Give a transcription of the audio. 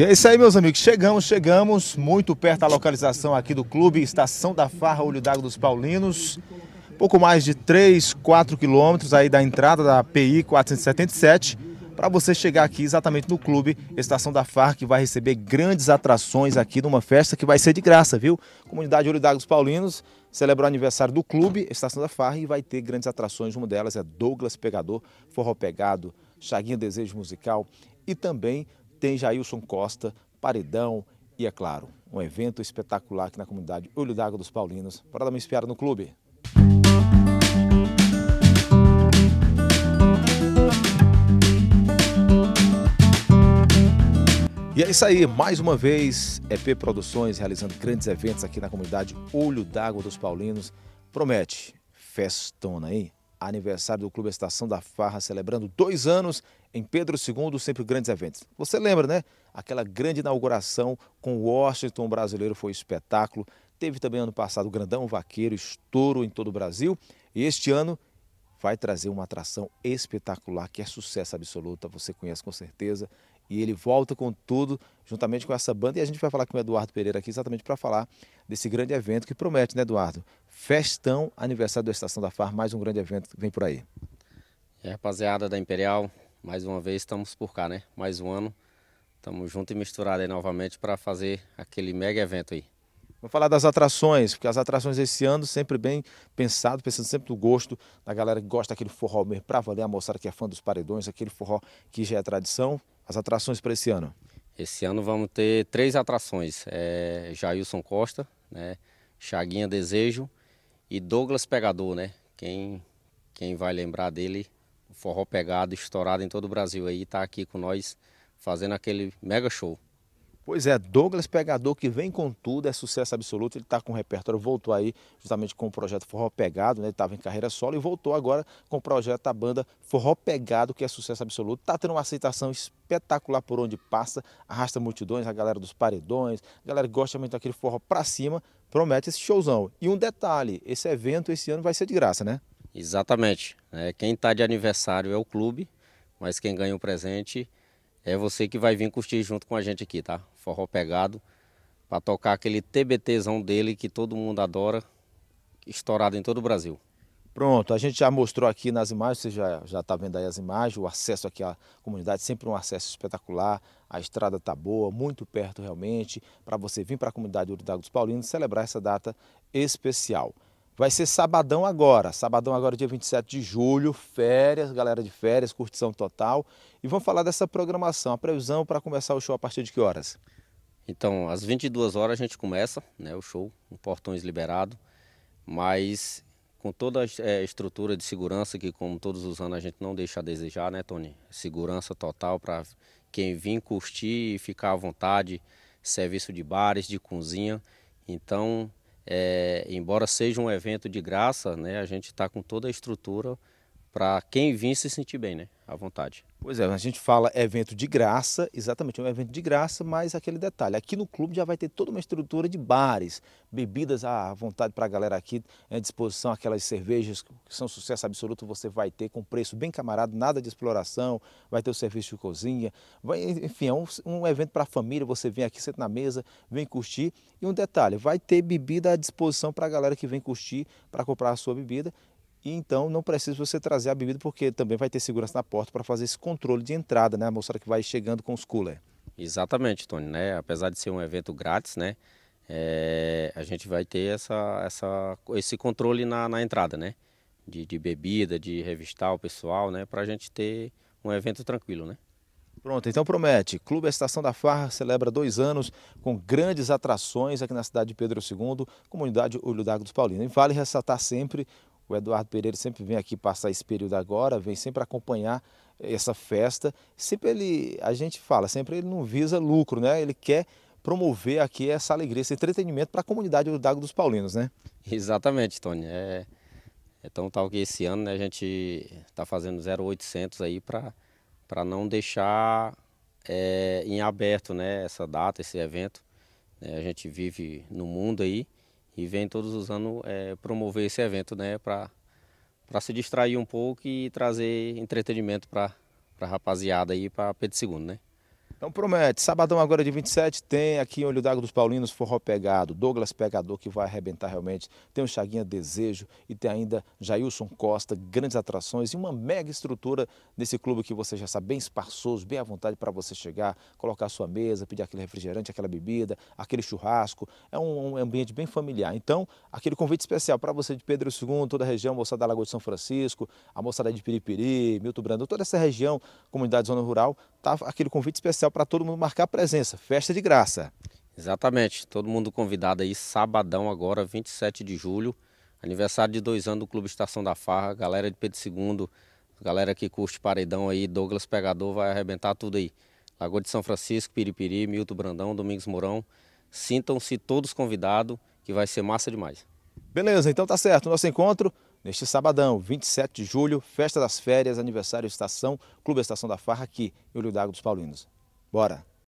E é isso aí, meus amigos. Chegamos, chegamos muito perto da localização aqui do clube, Estação da Farra, Olho d'Água dos Paulinos. Pouco mais de 3, 4 quilômetros aí da entrada da PI 477 para você chegar aqui exatamente no clube Estação da Farra, que vai receber grandes atrações aqui numa festa que vai ser de graça, viu? Comunidade Olho d'Água dos Paulinos celebra o aniversário do clube Estação da Farra e vai ter grandes atrações. Uma delas é Douglas Pegador, Forró Pegado, Chaguinha Desejo Musical e também tem Jailson Costa, Paredão e, é claro, um evento espetacular aqui na comunidade Olho d'Água dos Paulinos para dar uma espiada no clube. E é isso aí, mais uma vez, EP Produções realizando grandes eventos aqui na comunidade Olho d'Água dos Paulinos. Promete, festona, hein? aniversário do Clube Estação da Farra, celebrando dois anos em Pedro II, sempre grandes eventos. Você lembra, né? Aquela grande inauguração com o Washington brasileiro foi um espetáculo. Teve também ano passado o Grandão Vaqueiro, estouro em todo o Brasil. E este ano vai trazer uma atração espetacular, que é sucesso absoluto, você conhece com certeza. E ele volta com tudo, juntamente com essa banda. E a gente vai falar com o Eduardo Pereira aqui exatamente para falar desse grande evento que promete, né, Eduardo? Festão, aniversário da Estação da Farm, mais um grande evento que vem por aí. E aí, rapaziada da Imperial, mais uma vez estamos por cá, né? Mais um ano. Estamos juntos e misturados aí novamente para fazer aquele mega evento aí. Vamos falar das atrações, porque as atrações esse ano sempre bem pensado, pensando sempre no gosto da galera que gosta daquele forró mesmo, para valer a moçada que é fã dos paredões, aquele forró que já é tradição. As atrações para esse ano? Esse ano vamos ter três atrações. É Jailson Costa, né? Chaguinha Desejo e Douglas Pegador, né? Quem, quem vai lembrar dele, forró pegado, estourado em todo o Brasil aí, tá aqui com nós fazendo aquele mega show. Pois é, Douglas Pegador que vem com tudo, é sucesso absoluto, ele está com o repertório, voltou aí justamente com o projeto Forró Pegado, né? ele estava em carreira solo e voltou agora com o projeto da banda Forró Pegado, que é sucesso absoluto, está tendo uma aceitação espetacular por onde passa, arrasta multidões, a galera dos paredões, a galera gosta muito daquele forró para cima, promete esse showzão. E um detalhe, esse evento esse ano vai ser de graça, né? Exatamente. É, quem está de aniversário é o clube, mas quem ganha o presente é você que vai vir curtir junto com a gente aqui, tá? Forró pegado, para tocar aquele TBTzão dele que todo mundo adora, estourado em todo o Brasil. Pronto, a gente já mostrou aqui nas imagens, você já está vendo aí as imagens, o acesso aqui à comunidade, sempre um acesso espetacular, a estrada está boa, muito perto realmente, para você vir para a comunidade Uridago dos Paulinos celebrar essa data especial. Vai ser sabadão agora, sabadão agora dia 27 de julho, férias, galera de férias, curtição total. E vamos falar dessa programação, a previsão para começar o show a partir de que horas? Então, às 22 horas a gente começa né, o show, portões liberado, mas com toda a é, estrutura de segurança que, como todos os anos, a gente não deixa a desejar, né, Tony? Segurança total para quem vir curtir e ficar à vontade, serviço de bares, de cozinha. Então, é, embora seja um evento de graça, né, a gente está com toda a estrutura para quem vir se sentir bem, né? À vontade. Pois é, a gente fala evento de graça, exatamente, é um evento de graça, mas aquele detalhe, aqui no clube já vai ter toda uma estrutura de bares, bebidas à vontade para a galera aqui, à disposição, aquelas cervejas que são sucesso absoluto, você vai ter com preço bem camarada, nada de exploração, vai ter o serviço de cozinha, vai, enfim, é um, um evento para a família, você vem aqui, senta na mesa, vem curtir. E um detalhe, vai ter bebida à disposição para a galera que vem curtir, para comprar a sua bebida, e então não precisa você trazer a bebida, porque também vai ter segurança na porta para fazer esse controle de entrada, né? A moçada que vai chegando com os cooler. Exatamente, Tony, né? Apesar de ser um evento grátis, né? É, a gente vai ter essa, essa, esse controle na, na entrada, né? De, de, bebida, de revistar o pessoal, né? Para a gente ter um evento tranquilo, né? Pronto, então promete. Clube Estação da Farra celebra dois anos com grandes atrações aqui na cidade de Pedro II, comunidade Olho d'Água dos Paulinos. E vale ressaltar sempre o Eduardo Pereira sempre vem aqui passar esse período agora, vem sempre acompanhar essa festa. Sempre ele, a gente fala, sempre ele não visa lucro, né? Ele quer promover aqui essa alegria, esse entretenimento para a comunidade do Dago dos Paulinos, né? Exatamente, Tony. É, é tão tal que esse ano né, a gente está fazendo 0800 aí para não deixar é, em aberto né, essa data, esse evento. É, a gente vive no mundo aí e vem todos os anos é, promover esse evento, né, para se distrair um pouco e trazer entretenimento para a rapaziada aí para Pedro II, né. Então promete, sabadão agora de 27 tem aqui em Olho d'Água dos Paulinos Forró Pegado, Douglas Pegador que vai arrebentar realmente, tem o Chaguinha Desejo e tem ainda Jailson Costa, grandes atrações e uma mega estrutura nesse clube que você já sabe, bem espaçoso, bem à vontade para você chegar, colocar a sua mesa, pedir aquele refrigerante, aquela bebida, aquele churrasco, é um, um ambiente bem familiar. Então aquele convite especial para você de Pedro II, toda a região, moçada da Lagoa de São Francisco, a moçada de Piripiri, Milton Brandão, toda essa região, comunidade zona rural, tá aquele convite especial para todo mundo marcar presença. Festa de graça. Exatamente. Todo mundo convidado aí, sabadão agora, 27 de julho. Aniversário de dois anos do Clube Estação da Farra. Galera de Pedro II, galera que curte paredão aí, Douglas Pegador vai arrebentar tudo aí. Lagoa de São Francisco, Piripiri, Milton Brandão, Domingos Mourão. Sintam-se todos convidados, que vai ser massa demais. Beleza, então tá certo. Nosso encontro Neste sabadão, 27 de julho, festa das férias, aniversário Estação, Clube Estação da Farra aqui em Olho d'Água dos Paulinos. Bora!